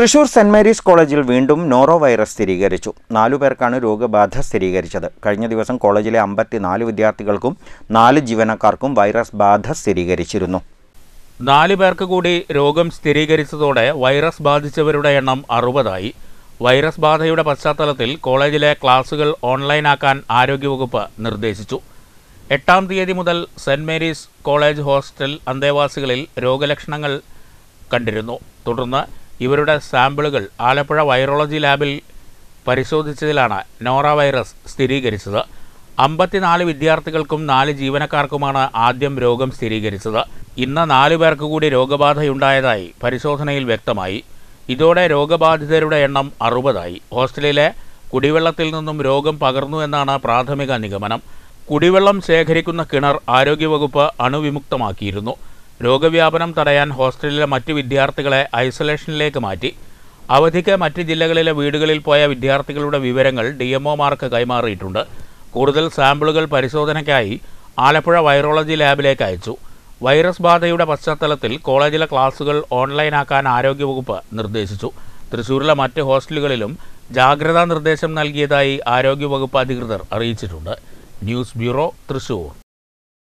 Thrissur cent Mary's കോളേജിൽ വീണ്ടും noro virus സ്ഥിരീകരിച്ചു നാലു പേർക്കാണ് രോഗബാധ സ്ഥിരീകരിച്ചത് കഴിഞ്ഞ ദിവസം കോളേജിലെ അമ്പത്തിനാല് വിദ്യാർത്ഥികൾക്കും നാല് ജീവനക്കാർക്കും വൈറസ് ബാധ സ്ഥിരീകരിച്ചിരുന്നു നാല് പേർക്ക് കൂടി രോഗം സ്ഥിരീകരിച്ചതോടെ വൈറസ് ബാധിച്ചവരുടെ എണ്ണം അറുപതായി വൈറസ് ബാധയുടെ പശ്ചാത്തലത്തിൽ കോളേജിലെ ക്ലാസുകൾ ഓൺലൈനാക്കാൻ ആരോഗ്യവകുപ്പ് നിർദ്ദേശിച്ചു എട്ടാം തീയതി മുതൽ സെൻറ് മേരീസ് കോളേജ് ഹോസ്റ്റൽ അന്തേവാസികളിൽ രോഗലക്ഷണങ്ങൾ കണ്ടിരുന്നു തുടർന്ന് ഇവരുടെ സാമ്പിളുകൾ ആലപ്പുഴ വൈറോളജി ലാബിൽ പരിശോധിച്ചതിലാണ് നോറ വൈറസ് സ്ഥിരീകരിച്ചത് അമ്പത്തിനാല് വിദ്യാർത്ഥികൾക്കും നാല് ജീവനക്കാർക്കുമാണ് ആദ്യം രോഗം സ്ഥിരീകരിച്ചത് ഇന്ന് നാലു പേർക്ക് കൂടി രോഗബാധയുണ്ടായതായി പരിശോധനയിൽ വ്യക്തമായി ഇതോടെ രോഗബാധിതരുടെ എണ്ണം അറുപതായി ഹോസ്റ്റലിലെ കുടിവെള്ളത്തിൽ നിന്നും രോഗം പകർന്നു എന്നാണ് പ്രാഥമിക നിഗമനം കുടിവെള്ളം ശേഖരിക്കുന്ന കിണർ ആരോഗ്യവകുപ്പ് അണുവിമുക്തമാക്കിയിരുന്നു രോഗവ്യാപനം തടയാൻ ഹോസ്റ്റലിലെ മറ്റ് വിദ്യാർത്ഥികളെ ഐസൊലേഷനിലേക്ക് മാറ്റി അവധിക്ക് മറ്റ് ജില്ലകളിലെ വീടുകളിൽ പോയ വിദ്യാർത്ഥികളുടെ വിവരങ്ങൾ ഡി എംഒമാർക്ക് കൈമാറിയിട്ടുണ്ട് കൂടുതൽ സാമ്പിളുകൾ പരിശോധനയ്ക്കായി ആലപ്പുഴ വൈറോളജി ലാബിലേക്ക് അയച്ചു വൈറസ് ബാധയുടെ പശ്ചാത്തലത്തിൽ കോളേജിലെ ക്ലാസുകൾ ഓൺലൈനാക്കാൻ ആരോഗ്യവകുപ്പ് നിർദ്ദേശിച്ചു തൃശൂരിലെ മറ്റ് ഹോസ്റ്റലുകളിലും ജാഗ്രതാ നിർദ്ദേശം നൽകിയതായി ആരോഗ്യവകുപ്പ് അധികൃതർ അറിയിച്ചിട്ടുണ്ട് ന്യൂസ് ബ്യൂറോ തൃശൂർ